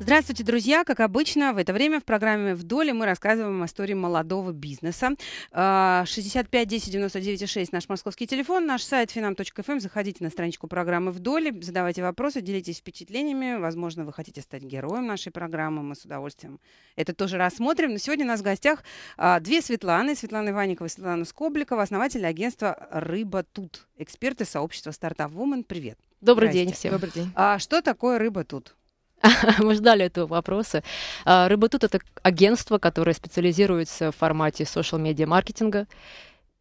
Здравствуйте, друзья! Как обычно, в это время в программе «Вдоль» мы рассказываем истории молодого бизнеса. 65 10 99 6 наш московский телефон, наш сайт finam.fm. Эм. Заходите на страничку программы «Вдоль», задавайте вопросы, делитесь впечатлениями. Возможно, вы хотите стать героем нашей программы. Мы с удовольствием это тоже рассмотрим. Но сегодня у нас в гостях а, две Светланы. Светлана Иванникова и Светлана Скобликова, основатели агентства «Рыба тут», эксперты сообщества «Стартап Woman». Привет! Добрый Здрасте. день всем. Добрый день. А что такое рыба тут? Мы ждали этого вопроса. А, Рыбатут это агентство, которое специализируется в формате social медиа маркетинга.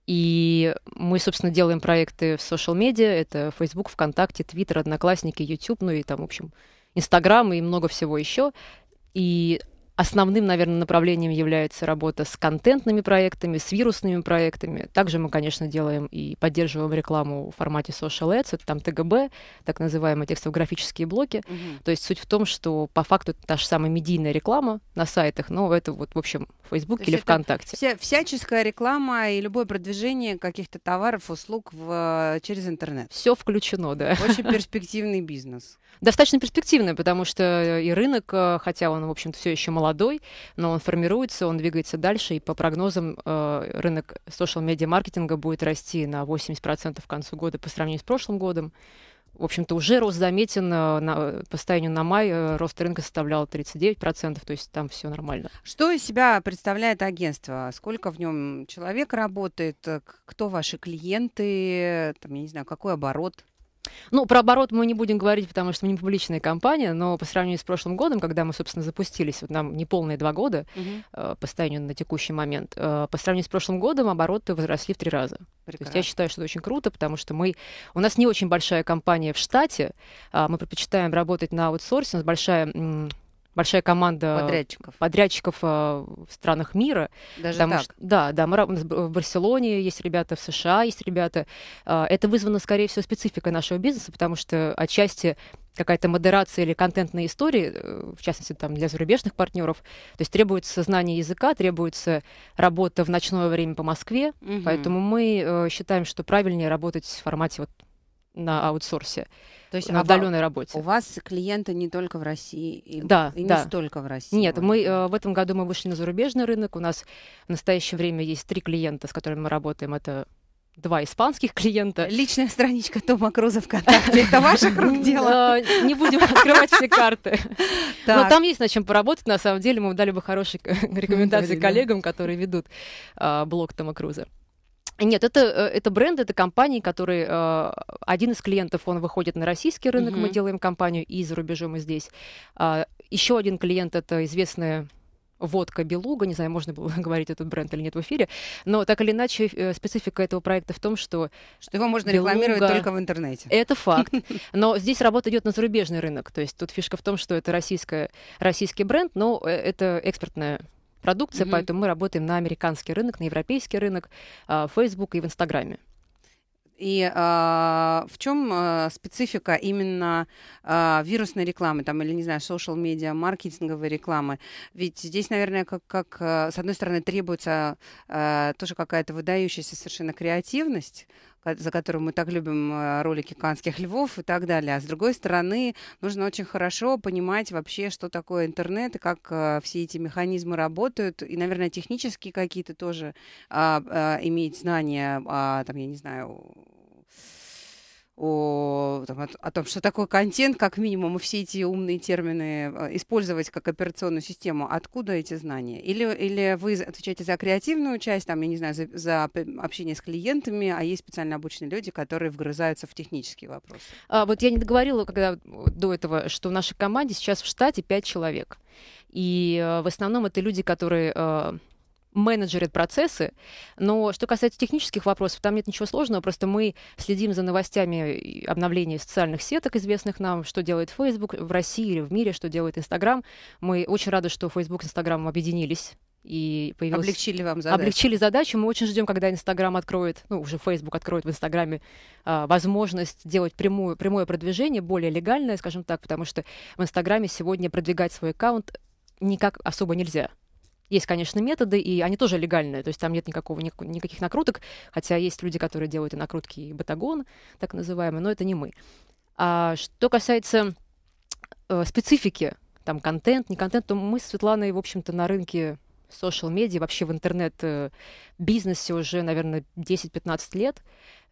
И мы, собственно, делаем проекты в social медиа. Это Facebook, ВКонтакте, Twitter, Одноклассники, YouTube, ну и там, в общем, Инстаграм и много всего еще. И Основным, наверное, направлением является работа с контентными проектами, с вирусными проектами. Также мы, конечно, делаем и поддерживаем рекламу в формате social ads, это там ТГБ, так называемые текстово-графические блоки. Mm-hmm. То есть суть в том, что по факту это та же самая медийная реклама на сайтах, но это вот, в общем, в Facebook или ВКонтакте. Вся, всяческая реклама и любое продвижение каких-то товаров, услуг в, э, через интернет. Все включено, да. Очень перспективный бизнес. Достаточно перспективный, потому что и рынок, э, хотя он, в общем-то, все еще молодой, молодой, но он формируется, он двигается дальше, и по прогнозам э, рынок social-медиа-маркетинга будет расти на 80% к концу года по сравнению с прошлым годом. В общем-то, уже рост заметен. Э, на, по состоянию на май э, рост рынка составлял 39%, то есть там все нормально. Что из себя представляет агентство? Сколько в нем человек работает? Кто ваши клиенты? Там, я не знаю, какой оборот? Ну, про оборот мы не будем говорить, потому что мы не публичная компания, но по сравнению с прошлым годом, когда мы, собственно, запустились, вот нам не полные два года угу. э, по состоянию на текущий момент, э, по сравнению с прошлым годом обороты возросли в три раза. Прекрасно. То есть я считаю, что это очень круто, потому что мы... У нас не очень большая компания в штате, э, мы предпочитаем работать на аутсорсе, у нас большая большая команда подрядчиков, подрядчиков э, в странах мира. Даже так? Что, да, да, мы, в Барселоне есть ребята, в США есть ребята. Э, это вызвано, скорее всего, спецификой нашего бизнеса, потому что отчасти какая-то модерация или контентная история, э, в частности, там, для зарубежных партнеров. То есть требуется знание языка, требуется работа в ночное время по Москве, угу. поэтому мы считаем, что правильнее работать в формате вот на аутсорсе, то есть на удаленной а работе. У вас клиенты не только в России, да, и да. не столько в России. Нет, мы э, в этом году мы вышли на зарубежный рынок. У нас в настоящее время есть три клиента, с которыми мы работаем. Это два испанских клиента. Личная страничка Тома Круза ВКонтакте. Это ваше круг дело? Э, не будем открывать все карты. Но там есть над чем поработать. На самом деле мы дали бы хорошие рекомендации коллегам, которые ведут э, блог Тома Круза. Нет, это, э, это бренд, это компания, который э, один из клиентов, он выходит на российский рынок, mm мы делаем компанию и за рубежом, и здесь. А, еще один клиент — это известная водка Белуга, не знаю, можно было говорить этот бренд или нет в эфире, но так или иначе э, специфика этого проекта в том, что... Что его можно Белуга... рекламировать только в интернете. Это факт. Но здесь работа идет на зарубежный рынок, то есть тут фишка в том, что это российская, российский бренд, но это экспортная продукции, mm-hmm. поэтому мы работаем на американский рынок, на европейский рынок, а, в Facebook и в Инстаграме. И э, в чем э, а, специфика именно э, вирусной рекламы, там, или, не знаю, social медиа маркетинговой рекламы? Ведь здесь, наверное, как, как э, с одной стороны, требуется э, тоже какая-то выдающаяся совершенно креативность, за которую мы так любим э, ролики канских львов и так далее. А с другой стороны, нужно очень хорошо понимать вообще, что такое интернет и как э, все эти механизмы работают. И, наверное, технические какие-то тоже а, а, иметь знания, а, там, я не знаю, о, там, о, о том, что такое контент, как минимум, и все эти умные термины э, использовать как операционную систему. Откуда эти знания? Или, или вы отвечаете за креативную часть, там, я не знаю, за, за общение с клиентами, а есть специально обученные люди, которые вгрызаются в технические вопросы? А, вот я не договорила когда, э, до этого, что в нашей команде сейчас в штате 5 человек. И э, в основном это люди, которые э, менеджерит процессы. Но что касается технических вопросов, там нет ничего сложного, просто мы следим за новостями обновления социальных сеток, известных нам, что делает Facebook в России или в мире, что делает Instagram. Мы очень рады, что Facebook и Instagram объединились и появилось... Облегчили вам задачу. Облегчили задачу. Мы очень ждем, когда Инстаграм откроет, ну, уже Facebook откроет в Инстаграме а, возможность делать прямую, прямое продвижение, более легальное, скажем так, потому что в Инстаграме сегодня продвигать свой аккаунт никак особо нельзя. Есть, конечно, методы, и они тоже легальные, то есть там нет никакого, никаких накруток, хотя есть люди, которые делают и накрутки, и батагон, так называемый, но это не мы. А что касается э, специфики, там контент, не контент, то мы с Светланой, в общем-то, на рынке социал медиа вообще в интернет-бизнесе э, уже, наверное, 10-15 лет.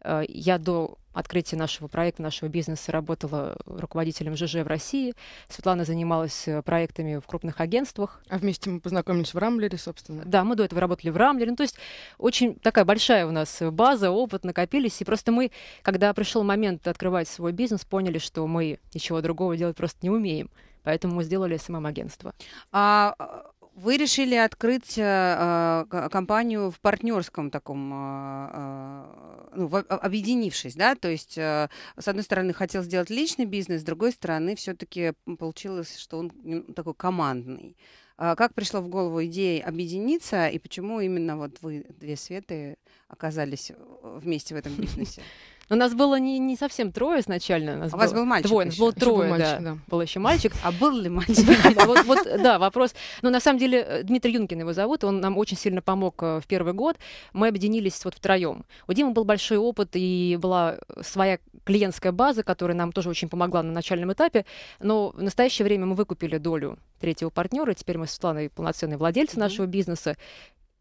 Э, я до открытии нашего проекта, нашего бизнеса работала руководителем ЖЖ в России. Светлана занималась э, проектами в крупных агентствах. А вместе мы познакомились в Рамблере, собственно. Да, мы до этого работали в Рамблере. Ну, то есть очень такая большая у нас э, база, опыт накопились. И просто мы, когда пришел момент открывать свой бизнес, поняли, что мы ничего другого делать просто не умеем. Поэтому мы сделали СММ-агентство. А, а вы решили открыть э, э, э компанию в партнерском таком, э, э, ну, в, объединившись, да? То есть, э, с одной стороны, хотел сделать личный бизнес, с другой стороны, все-таки получилось, что он ну, такой командный. Э, как пришла в голову идея объединиться и почему именно вот вы, две Светы, оказались вместе в этом бизнесе? Но нас было не, не совсем трое изначально. Нас а у вас был мальчик? Двое, нас было трое, мальчик, да. да. Был еще мальчик. А был ли мальчик? Вот, вот, да, вопрос. Но ну, на самом деле э, Дмитрий Юнкин его зовут, он нам очень сильно помог э, в первый год. Мы объединились вот втроем. У Димы был большой опыт и была своя клиентская база, которая нам тоже очень помогла на начальном этапе. Но в настоящее время мы выкупили долю третьего партнера, теперь мы с Светланой полноценные владельцы нашего бизнеса.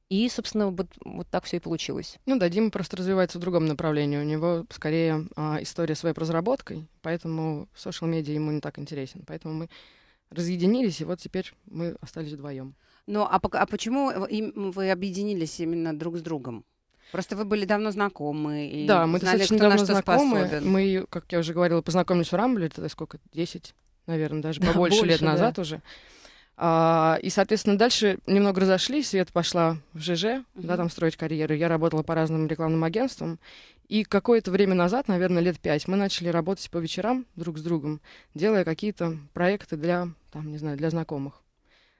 И, собственно, вот, вот так все и получилось. Ну да, Дима просто развивается в другом направлении. У него скорее а, история своей веб-разработкой, поэтому social медиа ему не так интересен. Поэтому мы разъединились, и вот теперь мы остались вдвоем. Ну а, а почему вы объединились именно друг с другом? Просто вы были давно знакомы. И да, мы знали, достаточно кто давно на знакомы. Способен. Мы, как я уже говорила, познакомились в Рамбле, это сколько, 10, наверное, даже побольше да, больше, лет назад да. уже. А, и, соответственно, дальше немного разошлись, Света пошла в ЖЖ, mm-hmm. да, там строить карьеру. Я работала по разным рекламным агентствам. И какое-то время назад, наверное, лет пять, мы начали работать по вечерам друг с другом, делая какие-то проекты для, там, не знаю, для знакомых.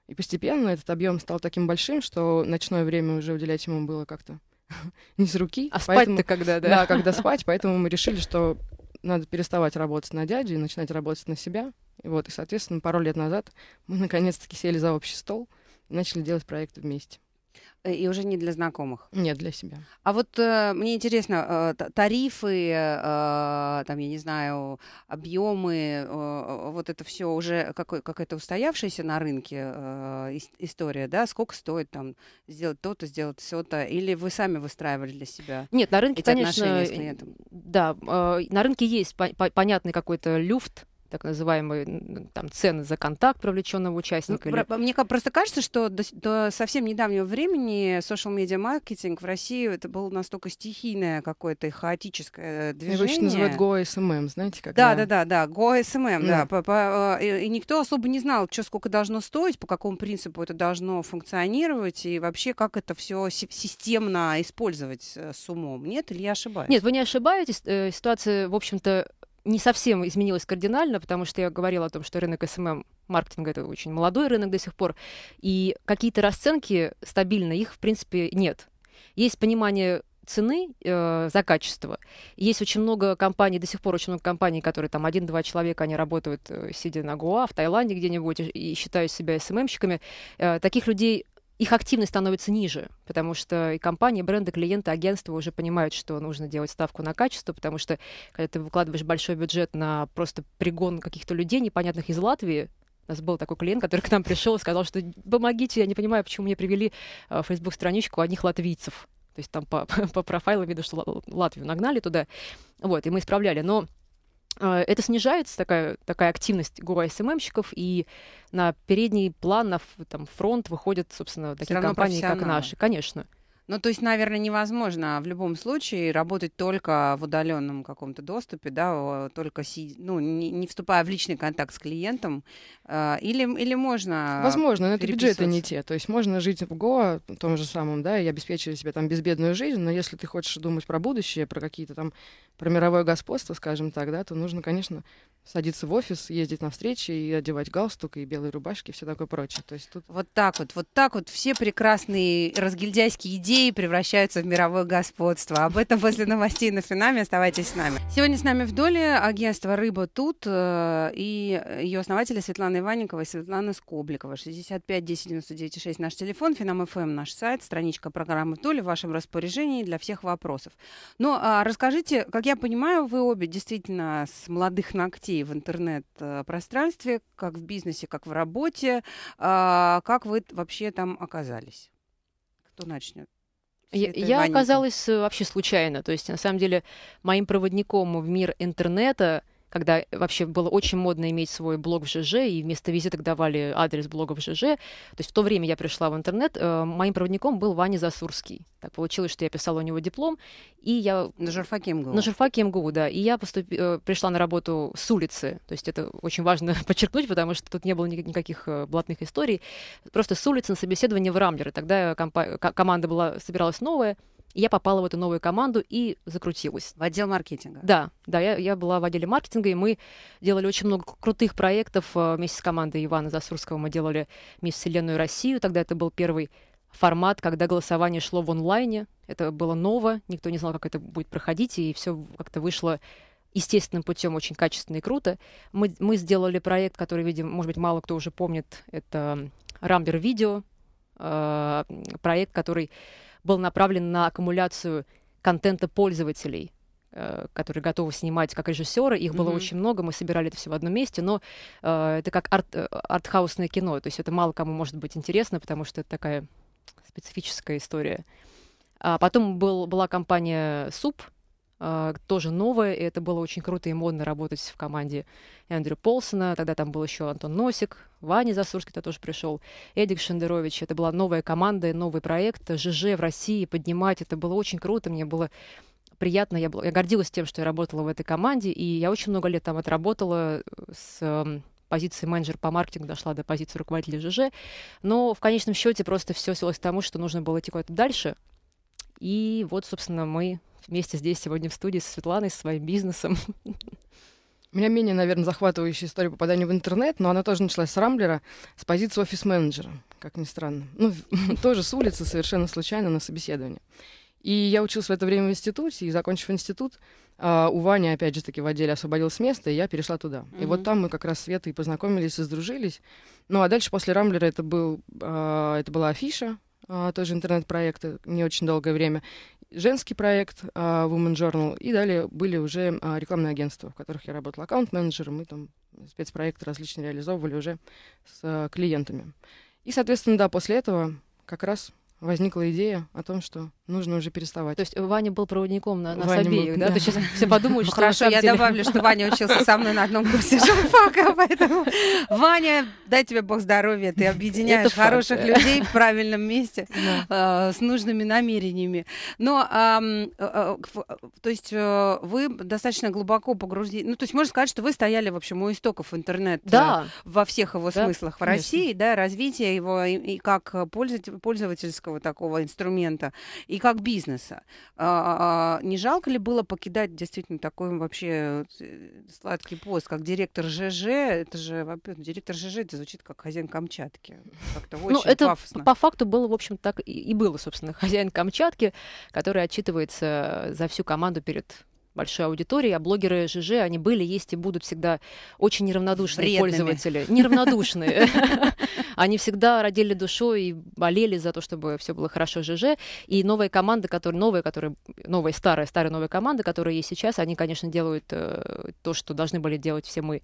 И постепенно этот объем стал таким большим, что ночное время уже уделять ему было как-то не с руки. А поэтому... спать-то когда, да? Да, когда спать, поэтому мы решили, что надо переставать работать на дядю и начинать работать на себя. И вот, и, соответственно, пару лет назад мы наконец-таки сели за общий стол и начали делать проект вместе. Э, и уже не для знакомых. Нет, для себя. А вот э, мне интересно, э, тарифы, э, там, я не знаю, объемы, э, вот это все уже какой, какая-то устоявшаяся на рынке э, история, да? Сколько стоит там сделать то-то, сделать все-то? Или вы сами выстраивали для себя? Нет, на рынке, эти конечно, отношения да, э, на рынке есть понятный какой-то люфт так называемые там, цены за контакт привлеченного ну, участника? Ну, или... Мне просто кажется, что до, до совсем недавнего времени social-медиа-маркетинг в России это было настолько стихийное какое-то хаотическое э, ну, движение. обычно называют Go SMM эм эм, знаете, как? Да, да, да, да, GoSMM, mm. Эм да. По, по, э, и, никто особо не знал, что сколько должно стоить, по какому принципу это должно функционировать и вообще как это все системно использовать э, с умом. Нет, или я ошибаюсь? Нет, вы не ошибаетесь. Ситуация, в общем-то, не совсем изменилось кардинально, потому что я говорила о том, что рынок СММ маркетинга это очень молодой рынок до сих пор, и какие-то расценки стабильно их в принципе нет. Есть понимание цены э, за качество. Есть очень много компаний, до сих пор очень много компаний, которые там один-два человека, они работают, э, сидя на Гуа, в Таиланде где-нибудь, и, и считают себя СММщиками. Э, таких людей их активность становится ниже, потому что и компании, и бренды, клиенты, агентства уже понимают, что нужно делать ставку на качество, потому что когда ты выкладываешь большой бюджет на просто пригон каких-то людей, непонятных из Латвии, у нас был такой клиент, который к нам пришел и сказал, что помогите, я не понимаю, почему мне привели в э, Facebook-страничку одних латвийцев. То есть там по, по профайлам видно, что Латвию нагнали туда. Вот, и мы исправляли. Но а, это снижается, такая, такая активность гуру СММщиков, и на передний план, на там, фронт выходят, собственно, такие компании, как наши, конечно. Ну, то есть, наверное, невозможно в любом случае работать только в удаленном каком-то доступе, да, только си... ну, не, не вступая в личный контакт с клиентом. А, или, или можно. Возможно, но это бюджеты не те. То есть можно жить в Гоа, том же самом, да, и обеспечивать себе там безбедную жизнь, но если ты хочешь думать про будущее, про какие-то там про мировое господство, скажем так, да, то нужно, конечно, садиться в офис, ездить на встречи и одевать галстук и белые рубашки и все такое прочее. То есть тут... Вот так вот, вот так вот все прекрасные разгильдяйские идеи превращаются в мировое господство. Об этом после новостей на Финаме. Оставайтесь с нами. Сегодня с нами в доле агентство «Рыба тут» э, и ее основатели Светлана Иванникова и Светлана Скобликова. 65 10 99 6 наш телефон, Финам ФМ эм наш сайт, страничка программы «Доли» в вашем распоряжении для всех вопросов. Но ну, а, расскажите, как я понимаю, вы обе действительно с молодых ногтей в интернет-пространстве, как в бизнесе, как в работе. А, как вы вообще там оказались? Кто начнет? Я, я оказалась э, вообще случайно. То есть, на самом деле, моим проводником в мир интернета – когда вообще было очень модно иметь свой блог в ЖЖ, и вместо визиток давали адрес блога в ЖЖ. То есть в то время я пришла в интернет, э, моим проводником был Ваня Засурский. Так получилось, что я писала у него диплом, и я... На журфаке МГУ. На журфаке МГУ, да. И я поступ... Э, пришла на работу с улицы. То есть это очень важно подчеркнуть, потому что тут не было никаких э, блатных историй. Просто с улицы на собеседование в Рамблер. Тогда комп... команда была... собиралась новая, я попала в эту новую команду и закрутилась. В отдел маркетинга? Да, да, я, я была в отделе маркетинга, и мы делали очень много крутых проектов э, вместе с командой Ивана Засурского. Мы делали «Мисс Вселенную Россию», тогда это был первый формат, когда голосование шло в онлайне. Это было ново, никто не знал, как это будет проходить, и все как-то вышло естественным путем очень качественно и круто. Мы, мы сделали проект, который, видим, может быть, мало кто уже помнит. Это Рамбер Видео, э, проект, который был направлен на аккумуляцию контента пользователей, э, которые готовы снимать как режиссеры. Их mm-hmm. было очень много, мы собирали это все в одном месте, но э, это как арт, э, артхаусное кино, то есть это мало кому может быть интересно, потому что это такая специфическая история. А потом был, была компания «Суп», а, тоже новое, и это было очень круто и модно работать в команде Эндрю Полсона. Тогда там был еще Антон Носик, Ваня Засурский туда тоже пришел, Эдик Шендерович. Это была новая команда, новый проект. ЖЖ в России поднимать, это было очень круто. Мне было приятно, я, была, я гордилась тем, что я работала в этой команде, и я очень много лет там отработала э, с эм, позиции менеджер по маркетингу дошла до позиции руководителя ЖЖ, но в конечном счете просто все свелось к тому, что нужно было идти куда-то дальше, и вот, собственно, мы вместе здесь сегодня в студии со Светланой, со своим бизнесом. У меня менее, наверное, захватывающая история попадания в интернет, но она тоже началась с Рамблера, с позиции офис-менеджера, как ни странно. Ну, тоже с улицы, совершенно случайно, на собеседовании. И я училась в это время в институте, и закончив институт, а, у Вани, опять же таки, в отделе освободилось место, и я перешла туда. Mm-hmm. И вот там мы как раз с Светой познакомились и сдружились. Ну, а дальше после Рамблера это, был, а, это была афиша, а, тоже интернет-проекта, не очень долгое время женский проект uh, а, Women Journal, и далее были уже uh, рекламные агентства, в которых я работала аккаунт-менеджером, и там спецпроекты различные реализовывали уже с uh, клиентами. И, соответственно, да, после этого как раз возникла идея о том, что нужно уже переставать. То есть Ваня был проводником на нас Ваня обеих, был, да? да? То сейчас все подумают, что Хорошо, я добавлю, что Ваня учился со мной на одном курсе журфака, поэтому, Ваня, дай тебе бог здоровья, ты объединяешь хороших людей в правильном месте а, с нужными намерениями. Но, э, э, то есть, э, вы достаточно глубоко погрузились, ну, то есть, можно сказать, что вы стояли, в общем, у истоков интернета во всех его смыслах в России, да, развитие его и, как пользователь, пользовательского такого инструмента, и как бизнеса. А, а, не жалко ли было покидать действительно такой вообще э, сладкий пост, как директор ЖЖ? Это же директор ЖЖ, это звучит как хозяин Камчатки. Как-то ну, очень ну, это пафосно. по факту было, в общем, так и, и было, собственно, хозяин Камчатки, который отчитывается за всю команду перед большой аудитории, а блогеры ЖЖ, они были, есть и будут всегда очень неравнодушные Вредными. пользователи. Неравнодушные. они всегда родили душой и болели за то, чтобы все было хорошо ЖЖ. И новые команды, которые новые, которые новые, старые, старые новые команды, которые есть сейчас, они, конечно, делают э, то, что должны были делать все мы.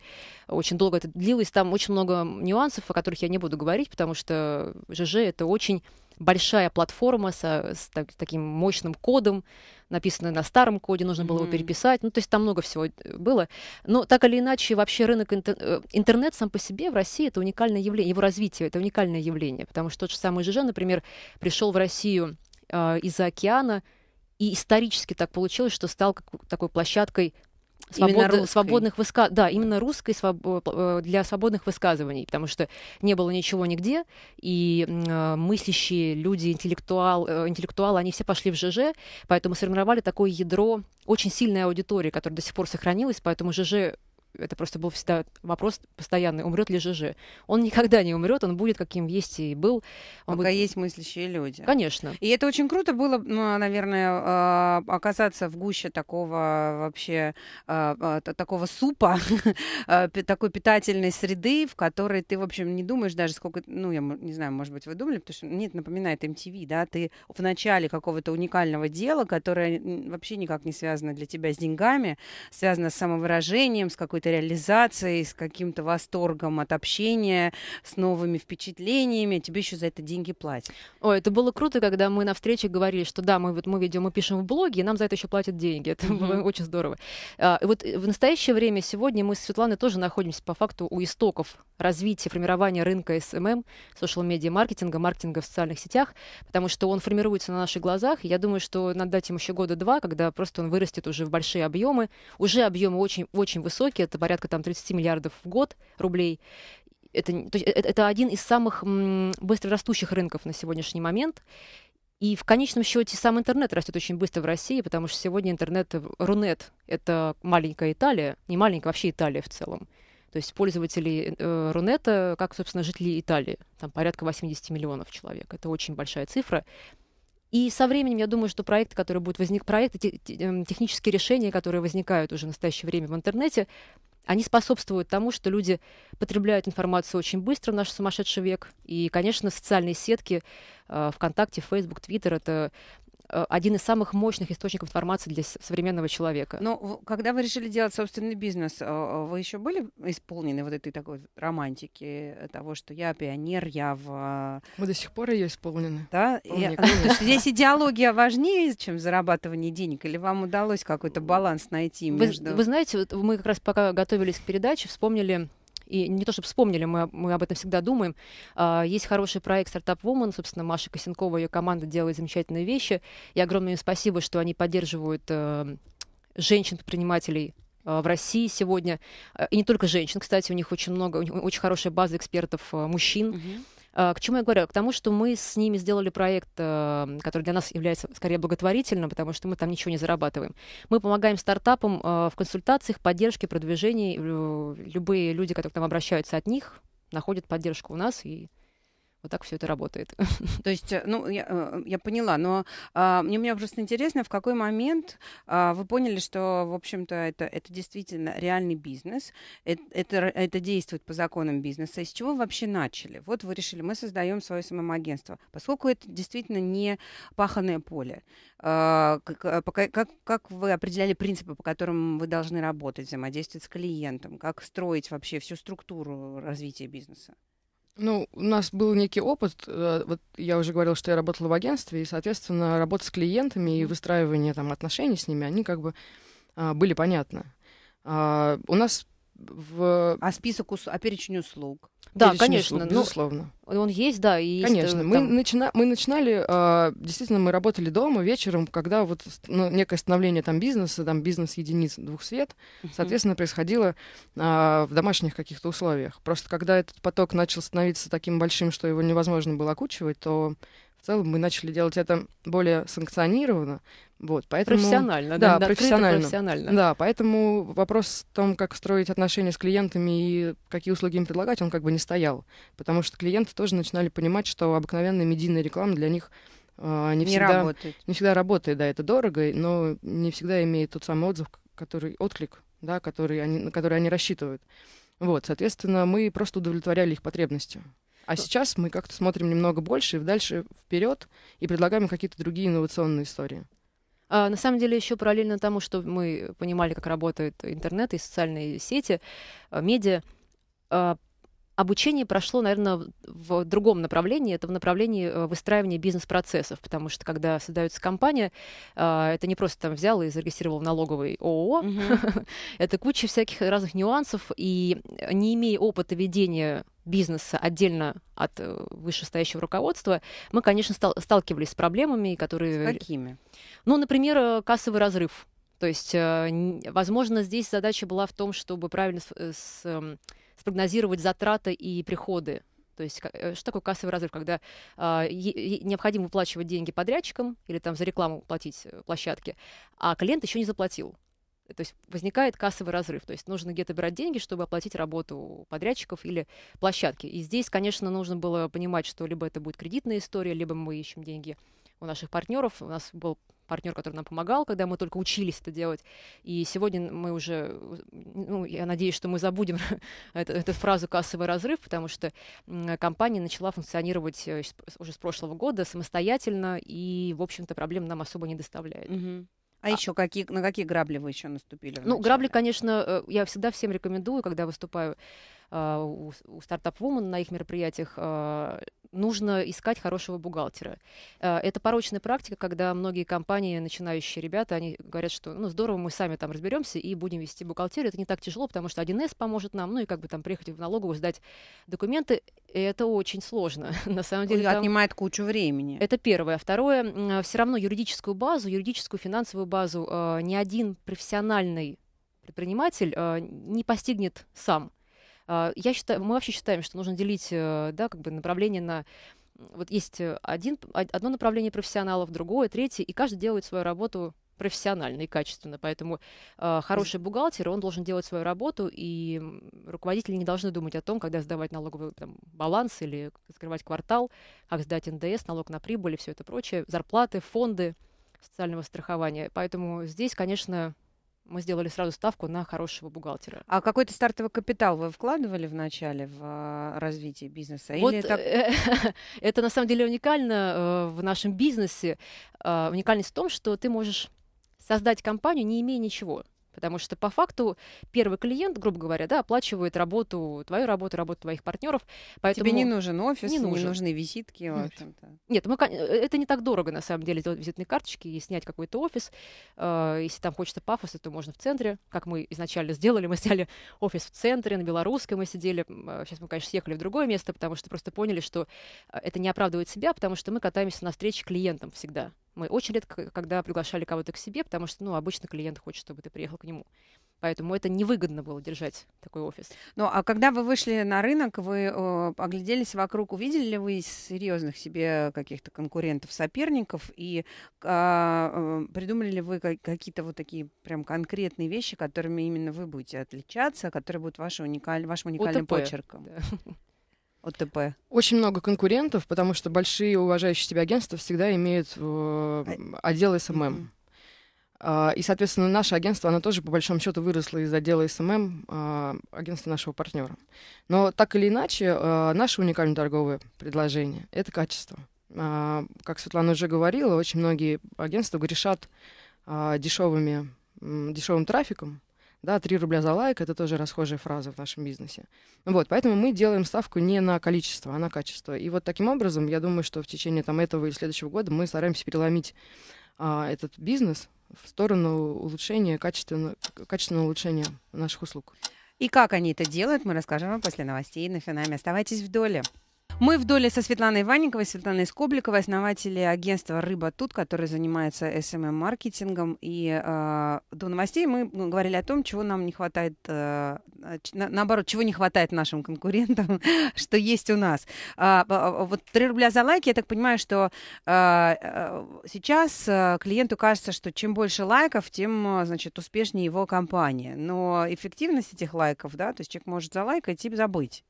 Очень долго это длилось. Там очень много нюансов, о которых я не буду говорить, потому что ЖЖ это очень большая платформа со, с таким мощным кодом, написанная на старом коде, нужно было mm-hmm. его переписать. Ну, то есть там много всего э, было. Но так или иначе, вообще рынок интер... Э, интернет сам по себе в России это уникальное явление, его развитие это уникальное явление, потому что тот же самый ЖЖ, например, пришел в Россию э, из-за океана, и исторически так получилось, что стал такой площадкой Свобода, свободных выска... Да, именно русской своб... Э, э, для свободных высказываний, потому что не было ничего нигде, и э, мыслящие люди, интеллектуал, э, интеллектуалы, они все пошли в ЖЖ, поэтому сформировали такое ядро очень сильной аудитории, которая до сих пор сохранилась, поэтому ЖЖ это просто был всегда вопрос постоянный, умрет ли ЖЖ. Он никогда не умрет, он будет каким есть и был. Он Пока будет... есть мыслящие люди. Конечно. И это очень круто было, ну, а, наверное, а, оказаться в гуще такого вообще, а, такого супа, такой питательной среды, в которой ты, в общем, не думаешь даже сколько, ну, я не знаю, может быть, вы думали, потому что нет напоминает MTV, да, ты в начале какого-то уникального дела, которое вообще никак не связано для тебя с деньгами, связано с самовыражением, с какой какой-то реализацией, с каким-то восторгом от общения, с новыми впечатлениями, а тебе еще за это деньги платят. Ой, это было круто, когда мы на встрече говорили, что да, мы вот мы ведем, мы пишем в блоге, и нам за это еще платят деньги. Это mm-hmm. было очень здорово. А, вот э, в настоящее время сегодня мы с Светланой тоже находимся по факту у истоков развития, формирования рынка СММ, эм эм, social медиа маркетинга, маркетинга в социальных сетях, потому что он формируется на наших глазах. я думаю, что надо дать ему еще года два, когда просто он вырастет уже в большие объемы. Уже объемы очень, очень высокие, это порядка там 30 миллиардов в год рублей. Это, то есть, э, это, один из самых быстро растущих рынков на сегодняшний момент. И в конечном счете сам интернет растет очень быстро в России, потому что сегодня интернет, э, Рунет — это маленькая Италия, не маленькая, вообще Италия в целом. То есть пользователей э, Рунета, как, собственно, жители Италии, там порядка 80 миллионов человек. Это очень большая цифра. И со временем, я думаю, что проекты, которые будут возник, проекты, те, эм, технические решения, которые возникают уже в настоящее время в интернете, они способствуют тому, что люди потребляют информацию очень быстро в наш сумасшедший век. И, конечно, социальные сетки э, ВКонтакте, Facebook, Твиттер, это Э, один из самых мощных источников информации для современного человека. Но ну, когда вы решили делать собственный бизнес, э, э, вы еще были исполнены вот этой такой романтики того, что я пионер, я в... Мы до сих пор ее исполнены. Да? Вполне, я... Здесь идеология важнее, чем зарабатывание денег, или вам удалось какой-то баланс найти между... Вы, вы знаете, вот мы как раз пока готовились к передаче, вспомнили и не то чтобы вспомнили, мы, мы об этом всегда думаем. А, есть хороший проект Startup Woman», собственно, Маша Косенкова и ее команда делают замечательные вещи, и огромное им спасибо, что они поддерживают эм, э, женщин-предпринимателей в России сегодня. Э, и не только женщин, кстати, у них очень много, у них очень хорошая база экспертов э, мужчин. Uh-huh. А, к чему я говорю? К тому, что мы с ними сделали проект, а, который для нас является скорее благотворительным, потому что мы там ничего не зарабатываем. Мы помогаем стартапам а, в консультациях, поддержке, продвижении. Любые люди, которые к нам обращаются от них, находят поддержку у нас и вот так все это работает. То есть, э, ну, я, э, я поняла, но а, мне, мне просто интересно, в какой момент а, вы поняли, что, в общем-то, это, это действительно реальный бизнес, это, это, это действует по законам бизнеса. И с чего вы вообще начали? Вот вы решили, мы создаем свое самоагентство, поскольку это действительно не паханное поле. А, как, как, как вы определяли принципы, по которым вы должны работать, взаимодействовать с клиентом, как строить вообще всю структуру развития бизнеса? Ну, у нас был некий опыт. Э, вот я уже говорила, что я работала в агентстве, и, соответственно, работа с клиентами и выстраивание там отношений с ними, они как бы а, были понятны. А, у нас в... А список, ус... а перечень услуг? Да, перечень конечно. Услуг, ну, безусловно. Ну, он есть, да. И есть, конечно. Э, там... Мы, начина... мы начинали, э, действительно, мы работали дома вечером, когда вот ну, некое становление там бизнеса, там бизнес-единиц двух свет, соответственно, происходило э, в домашних каких-то условиях. Просто когда этот поток начал становиться таким большим, что его невозможно было окучивать, то в целом мы начали делать это более санкционированно. Вот, поэтому, профессионально, да, да профессионально. профессионально. Да, поэтому вопрос о том, как строить отношения с клиентами и какие услуги им предлагать, он как бы не стоял. Потому что клиенты тоже начинали понимать, что обыкновенная медийная реклама для них э, не, не, всегда, работает. не всегда работает. Да, это дорого, но не всегда имеет тот самый отзыв, который, отклик, да, который они, на который они рассчитывают. Вот, соответственно, мы просто удовлетворяли их потребности. А сейчас мы как-то смотрим немного больше и дальше вперед и предлагаем какие-то другие инновационные истории. А, на самом деле, еще параллельно тому, что мы понимали, как работает интернет и социальные сети, а, медиа, а, обучение прошло, наверное, в другом направлении. Это в направлении э, выстраивания бизнес-процессов, потому что когда создается компания, а, это не просто там взял и зарегистрировал налоговый ООО, это куча всяких разных нюансов, и э, не имея опыта ведения бизнеса отдельно от э, вышестоящего руководства, мы, конечно, стал, сталкивались с проблемами, которые... С какими? Ну, например, э, кассовый разрыв. То есть, э, возможно, здесь задача была в том, чтобы правильно эм, спрогнозировать затраты и приходы то есть что такое кассовый разрыв, когда э, необходимо выплачивать деньги подрядчикам или там за рекламу платить площадке, а клиент еще не заплатил то есть возникает кассовый разрыв, то есть нужно где-то брать деньги, чтобы оплатить работу подрядчиков или площадки. И здесь, конечно, нужно было понимать, что либо это будет кредитная история, либо мы ищем деньги у наших партнеров. У нас был партнер, который нам помогал, когда мы только учились это делать. И сегодня мы уже, ну, я надеюсь, что мы забудем эту, эту фразу «кассовый разрыв», потому что компания начала функционировать э, уже с прошлого года самостоятельно, и, в общем-то, проблем нам особо не доставляет. Mm-hmm. А, а. еще какие, на какие грабли вы еще наступили? Ну, грабли, конечно, э, я всегда всем рекомендую, когда выступаю а, у, у стартап Woman на их мероприятиях, а, нужно искать хорошего бухгалтера. А, это порочная практика, когда многие компании, начинающие ребята, они говорят, что ну здорово, мы сами там разберемся и будем вести бухгалтерию. Это не так тяжело, потому что 1С поможет нам, ну и как бы там приехать в налоговую, сдать документы. Это очень сложно, на самом деле. Там... Отнимает кучу времени. Это первое. Второе, все равно юридическую базу, юридическую финансовую базу ни один профессиональный предприниматель не постигнет сам. А, я считаю, мы вообще считаем, что нужно делить э, да, как бы направление на вот есть э, один, одно направление профессионалов, другое, третье, и каждый делает свою работу профессионально и качественно. Поэтому э, хороший бухгалтер, он должен делать свою работу, и руководители не должны думать о том, когда сдавать налоговый там, баланс или скрывать квартал, как сдать НДС, налог на прибыль и все это прочее, зарплаты, фонды социального страхования. Поэтому здесь, конечно, мы сделали сразу ставку на хорошего бухгалтера. А какой-то стартовый капитал вы вкладывали в начале в э, развитие бизнеса? Вот Или так... Э, это на самом деле уникально э, в нашем бизнесе. Уникальность в том, что ты можешь создать компанию, не имея ничего. Потому что по факту первый клиент, грубо говоря, да, оплачивает работу, твою работу, работу твоих партнеров. Поэтому Тебе не нужен офис, не, нужен. не нужны визитки, в Нет, мы, э, это не так дорого, на самом деле, делать визитные карточки и снять какой-то офис. А, если там хочется пафоса, то можно в центре, как мы изначально сделали. Мы сняли офис в центре, на Белорусской мы сидели. Сейчас а, мы, конечно, съехали в другое место, потому что просто поняли, что а, это не оправдывает себя, потому что мы катаемся на встрече клиентам всегда. Мы очень редко, когда приглашали кого-то к себе, потому что, ну, обычно клиент хочет, чтобы ты приехал к нему. Поэтому это невыгодно было держать такой офис. Ну, а когда вы вышли на рынок, вы э, огляделись вокруг, увидели ли вы серьезных себе каких-то конкурентов, соперников, и а, э, придумали ли вы какие-то вот такие прям конкретные вещи, которыми именно вы будете отличаться, которые будут ваши уникаль... вашим уникальным ОТП, почерком? Да. ОТП? Очень много конкурентов, потому что большие уважающие себя агентства всегда имеют э, а, отдел СММ. Mm-hmm. Uh, и, соответственно, наше агентство, оно тоже, по большому счету, выросло из отдела СММ, uh, а, агентства нашего партнера. Но так или иначе, uh, наше уникальное торговое предложение — это качество. А, как Светлана уже говорила, очень многие агентства грешат дешевыми, дешевым трафиком, да, 3 рубля за лайк — это тоже расхожая фраза в нашем бизнесе. Вот, поэтому мы делаем ставку не на количество, а на качество. И вот таким образом, я думаю, что в течение там, этого и следующего года мы стараемся переломить а, этот бизнес в сторону улучшения, качественного, качественного улучшения наших услуг. И как они это делают, мы расскажем вам после новостей на финале. Оставайтесь в доле. Мы в доле со Светланой Иванниковой, Светланой Скобликовой, основатели агентства «Рыба тут», которое занимается SMM-маркетингом. И э, до новостей мы ну, говорили о том, чего нам не хватает, э, наоборот, чего не хватает нашим конкурентам, что есть у нас. Э, вот 3 рубля за лайки, я так понимаю, что э, сейчас клиенту кажется, что чем больше лайков, тем, значит, успешнее его компания. Но эффективность этих лайков, да, то есть человек может залайкать и забыть.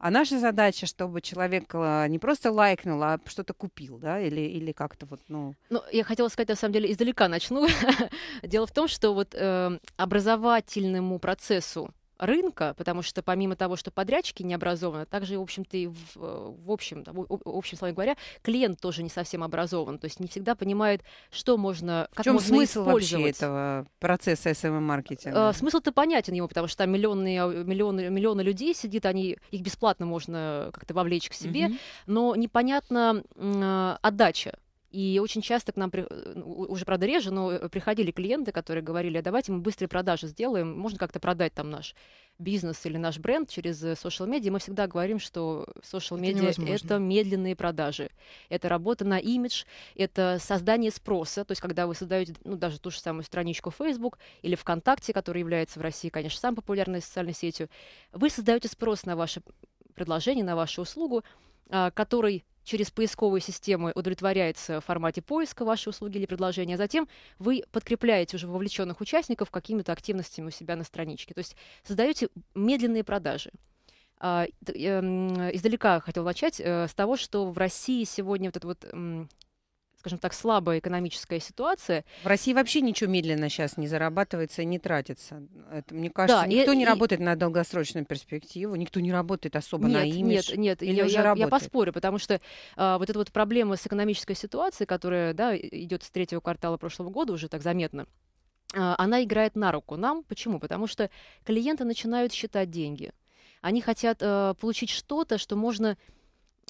А наша задача, чтобы человек э, не просто лайкнул, а что-то купил, да, или, или как-то вот, ну... Ну, я хотела сказать, на самом деле, издалека начну. Дело в том, что вот эм, образовательному процессу рынка, потому что помимо того, что подрядчики не образованы, также, в общем-то, и в, э, в общем, в, общем, слове говоря, клиент тоже не совсем образован, то есть не всегда понимает, что можно, как в чем можно смысл вообще этого процесса SMM-маркетинга? А, э, смысл-то понятен ему, потому что там миллионы, э, миллионы, миллионы людей сидит, они, их бесплатно можно как-то вовлечь к себе, угу. но непонятна э, отдача, и очень часто к нам, при... Э, ну, уже, правда, реже, но э, приходили клиенты, которые говорили, «А давайте мы быстрые продажи сделаем, можно как-то продать там наш бизнес или наш бренд через э, social медиа Мы всегда говорим, что social медиа это, это медленные продажи. Это работа на имидж, это создание спроса, то есть когда вы создаете ну, даже ту же самую страничку Facebook или ВКонтакте, которая является в России, конечно, самой популярной социальной сетью, вы создаете спрос на ваше предложение, на вашу услугу, а, который через поисковые системы удовлетворяется в формате поиска ваши услуги или предложения, а затем вы подкрепляете уже вовлеченных участников какими-то активностями у себя на страничке. То есть создаете медленные продажи. А, эм, издалека хотел начать э, с того, что в России сегодня вот эта вот скажем так, слабая экономическая ситуация. В России вообще ничего медленно сейчас не зарабатывается не тратится. Это, мне кажется, да, никто и, не и... работает на долгосрочную перспективу, никто не работает особо нет, на имидж. Нет, нет, или я, уже я, я поспорю, потому что а, вот эта вот проблема с экономической ситуацией, которая да, идет с третьего квартала прошлого года уже так заметно, а, она играет на руку нам. Почему? Потому что клиенты начинают считать деньги. Они хотят э, получить что-то, что можно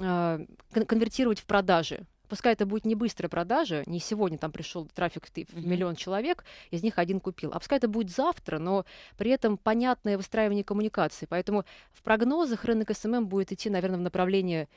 э, кон- конвертировать в продажи. Пускай это будет не быстрая продажа, не сегодня там пришел трафик в миллион человек, из них один купил. А пускай это будет завтра, но при этом понятное выстраивание коммуникации. Поэтому в прогнозах рынок СММ будет идти, наверное, в направлении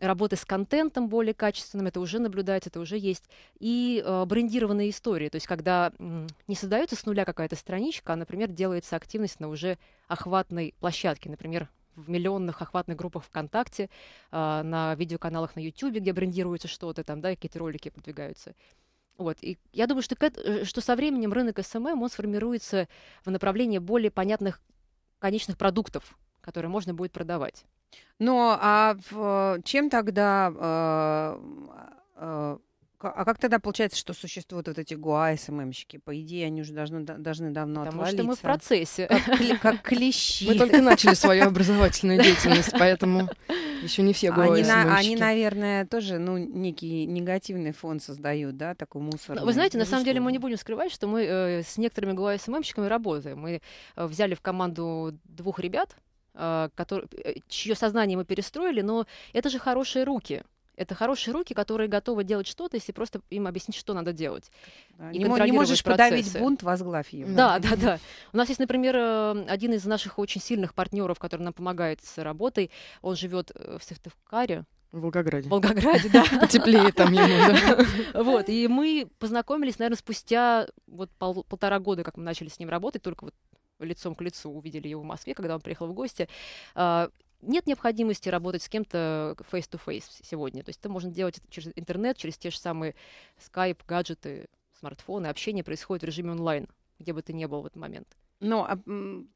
работы с контентом более качественным, это уже наблюдается, это уже есть, и э, брендированные истории, то есть когда м, не создается с нуля какая-то страничка, а, например, делается активность на уже охватной площадке, например, в миллионных охватных группах ВКонтакте, а, на видеоканалах на Ютубе где брендируется что-то, там, да, какие-то ролики продвигаются. Вот. И я думаю, что, э, что со временем рынок СММ, эм эм, он сформируется в направлении более понятных конечных продуктов, которые можно будет продавать. Ну, а э, чем тогда э, а как тогда получается, что существуют вот эти гуа СММщики? По идее, они уже должны, должны давно Потому что мы в процессе. Как, как клещи. Мы только начали свою образовательную деятельность, поэтому еще не все они, говорят. на- они, наверное, тоже ну, некий негативный фон создают, да, такой мусор. Вы знаете, на самом деле мы не будем скрывать, что мы э, с некоторыми ГУАСММщиками работаем. Мы э, взяли в команду двух ребят, э, котор- э, чье сознание мы перестроили, но это же хорошие руки. Это хорошие руки, которые готовы делать что-то, если просто им объяснить, что надо делать. Да, и не, не можешь процессы. подавить бунт, возглавь его. Да, да, да. У нас есть, например, э, один из наших очень сильных партнеров, который нам помогает с работой. Он живет э, в Сыктывкаре, в Волгограде. В Волгограде, да. Теплее там ему, да. Вот, и мы познакомились, наверное, спустя вот пол- полтора года, как мы начали с ним работать, только вот лицом к лицу увидели его в Москве, когда он приехал в гости. А, нет необходимости работать с кем-то face-to-face сегодня. То есть это можно делать через интернет, через те же самые Skype, гаджеты, смартфоны. Общение происходит в режиме онлайн, где бы ты ни был в этот момент. Но ну,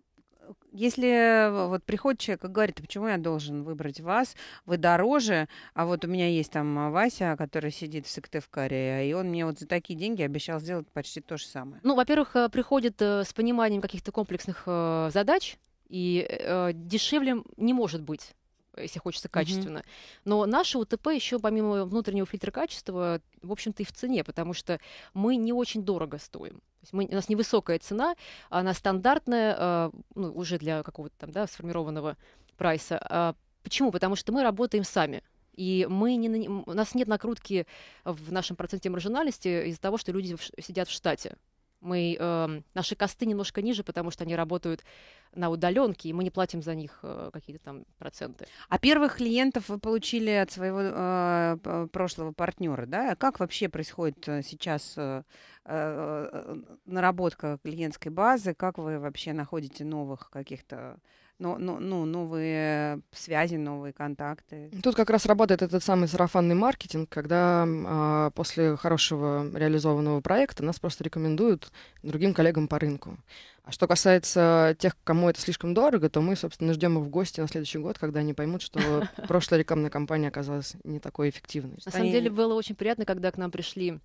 а, если вот приходит человек и говорит, «А почему я должен выбрать вас, вы дороже, а вот у меня есть там Вася, который сидит в Сыктывкаре, и он мне вот за такие деньги обещал сделать почти то же самое. Ну, во-первых, э, приходит э, с пониманием каких-то комплексных э, задач, и э, дешевле не может быть если хочется качественно. Mm -hmm. Но наше УТП еще помимо внутреннего фильтра качества, в общем-то, и в цене, потому что мы не очень дорого стоим. То есть мы, у нас невысокая цена, она стандартная, э, ну, уже для какого-то там да, сформированного прайса. А почему? Потому что мы работаем сами. И мы не, у нас нет накрутки в нашем проценте маржинальности из-за того, что люди в, сидят в штате. Мы, э, наши косты немножко ниже, потому что они работают на удаленке, и мы не платим за них э, какие-то там проценты. А первых клиентов вы получили от своего э, прошлого партнера, да? Как вообще происходит э, сейчас э, э, э, наработка клиентской базы? Как вы вообще находите новых каких-то но, но, ну, новые связи, новые контакты. Тут как раз работает этот самый сарафанный маркетинг, когда а, после хорошего реализованного проекта нас просто рекомендуют другим коллегам по рынку. А что касается тех, кому это слишком дорого, то мы, собственно, ждем их в гости на следующий год, когда они поймут, что прошлая рекламная кампания оказалась не такой эффективной. На самом деле было очень приятно, когда к нам пришли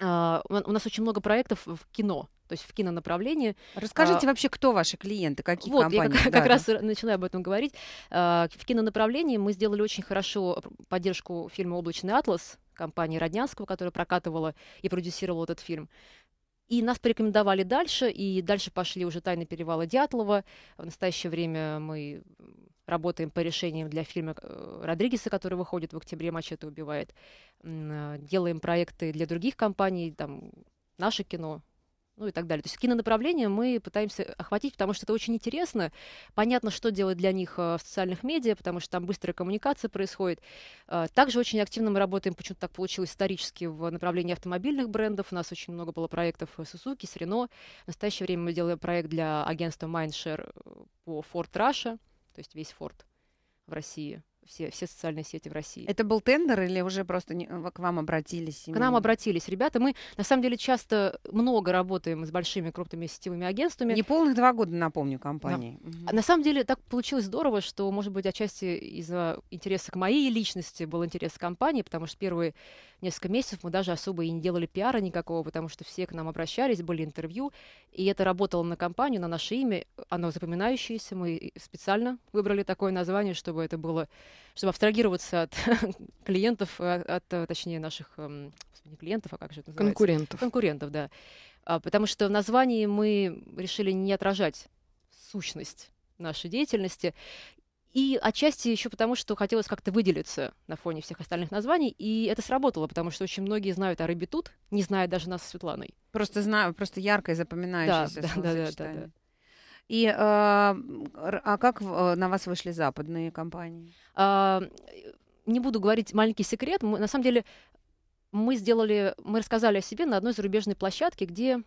а, у нас очень много проектов в кино, то есть в кинонаправлении. Расскажите uh, вообще, кто ваши клиенты, какие вот, компании? Вот, я как, да, как да. раз начинаю об этом говорить. Uh, в кинонаправлении мы сделали очень хорошо поддержку фильма «Облачный атлас» компании Роднянского, которая прокатывала и продюсировала этот фильм. И нас порекомендовали дальше, и дальше пошли уже «Тайны перевала Дятлова». В настоящее время мы работаем по решениям для фильма э, Родригеса, который выходит в октябре, «Мачете убивает». Э, делаем проекты для других компаний, там, наше кино, ну и так далее. То есть кинонаправление мы пытаемся охватить, потому что это очень интересно. Понятно, что делать для них э, в социальных медиа, потому что там быстрая коммуникация происходит. Также очень активно мы работаем, почему-то так получилось исторически, в направлении автомобильных брендов. У нас очень много было проектов с Suzuki, с Renault. В настоящее время мы делаем проект для агентства Mindshare по Ford Russia то есть весь форт в России все, все социальные сети в России. Это был тендер или уже просто не, э, к вам обратились? Именно? К нам обратились ребята. Мы, на самом деле, часто много работаем с большими крупными сетевыми агентствами. Не полных два года, напомню, компании. Да. Угу. На самом деле, так получилось здорово, что, может быть, отчасти из-за интереса к моей личности был интерес к компании, потому что первые несколько месяцев мы даже особо и не делали пиара никакого, потому что все к нам обращались, были интервью, и это работало на компанию, на наше имя, оно запоминающееся, мы специально выбрали такое название, чтобы это было, чтобы абстрагироваться от клиентов, э, от, э, точнее, наших, эм, не клиентов, а как же это называется? Конкурентов. Конкурентов, да. А, потому что в названии мы решили не отражать сущность нашей деятельности. И отчасти еще потому, что хотелось как-то выделиться на фоне всех остальных названий. И это сработало, потому что очень многие знают о рыбе тут, не зная даже нас с Светланой. Просто знаю, просто ярко и запоминающееся да, да, да, да, да. И а, а как э, на вас вышли западные компании? А, не буду говорить маленький секрет. Мы, на самом деле мы сделали, мы рассказали о себе на одной зарубежной площадке, где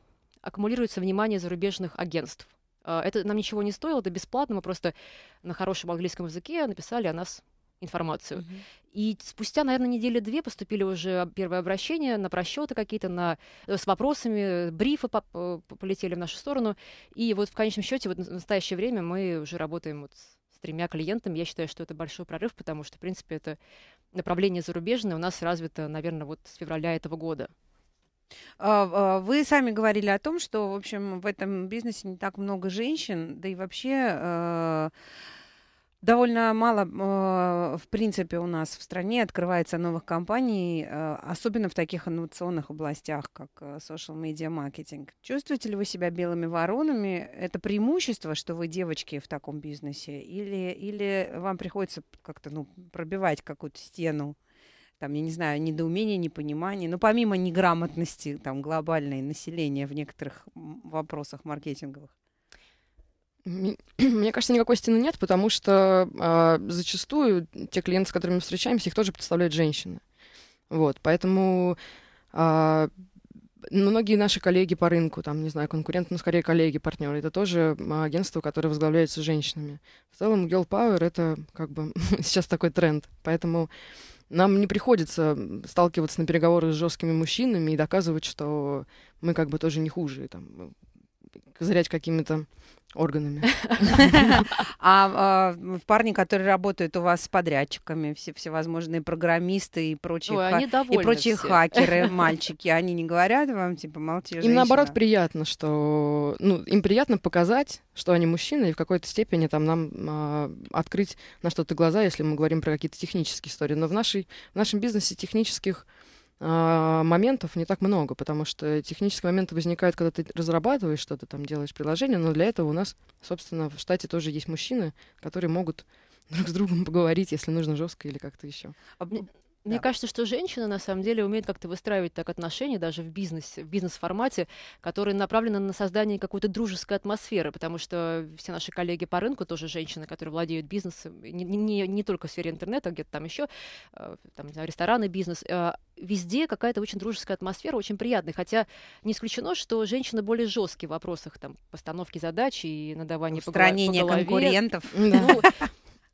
аккумулируется внимание зарубежных агентств. А, это нам ничего не стоило, это бесплатно, мы просто на хорошем английском языке написали о нас информацию. Mm-hmm. И спустя, наверное, недели две поступили уже первые обращения на просчеты какие-то, на, э, с вопросами, брифы э, полетели в нашу сторону. И вот в конечном счете, вот в настоящее время мы уже работаем вот с тремя клиентами. Я считаю, что это большой прорыв, потому что, в принципе, это направление зарубежное у нас развито, наверное, вот с февраля этого года. А, а, вы сами говорили о том, что, в общем, в этом бизнесе не так много женщин, да и вообще э, довольно мало, э, в принципе, у нас в стране открывается новых компаний, э, особенно в таких инновационных областях, как social media маркетинг. Чувствуете ли вы себя белыми воронами? Это преимущество, что вы девочки в таком бизнесе? Или, или вам приходится как-то ну, пробивать какую-то стену? там, я не знаю, недоумение, непонимание. Но помимо неграмотности там глобальной населения в некоторых вопросах маркетинговых. Мне кажется, никакой стены нет, потому что э, зачастую те клиенты, с которыми мы встречаемся, их тоже представляют женщины. Вот, поэтому э, многие наши коллеги по рынку, там, не знаю, конкуренты, но скорее коллеги, партнеры, это тоже а, агентства, которые возглавляются женщинами. В целом, Girl Power — это как бы сейчас такой тренд, поэтому нам не приходится сталкиваться на переговоры с жесткими мужчинами и доказывать, что мы как бы тоже не хуже. Там, козырять какими-то органами. А, а парни, которые работают у вас с подрядчиками, все всевозможные программисты и прочие и прочие хакеры, мальчики, они не говорят вам типа молчи. Им наоборот приятно, что ну им приятно показать, что они мужчины и в какой-то степени там нам а, открыть на что-то глаза, если мы говорим про какие-то технические истории. Но в нашей в нашем бизнесе технических а, моментов не так много, потому что технические моменты возникают, когда ты разрабатываешь что-то, там делаешь приложение, но для этого у нас, собственно, в штате тоже есть мужчины, которые могут друг с другом поговорить, если нужно жестко или как-то еще. А мне да. кажется, что женщина на самом деле умеет как-то выстраивать так отношения даже в бизнесе, в бизнес-формате, которые направлены на создание какой-то дружеской атмосферы, потому что все наши коллеги по рынку тоже женщины, которые владеют бизнесом, не, не, не только в сфере интернета, а где-то там еще, э, там, не знаю, рестораны, бизнес, э, везде какая-то очень дружеская атмосфера, очень приятная, хотя не исключено, что женщины более жесткие в вопросах там, постановки задач и надавания по, по голове. конкурентов. Ну,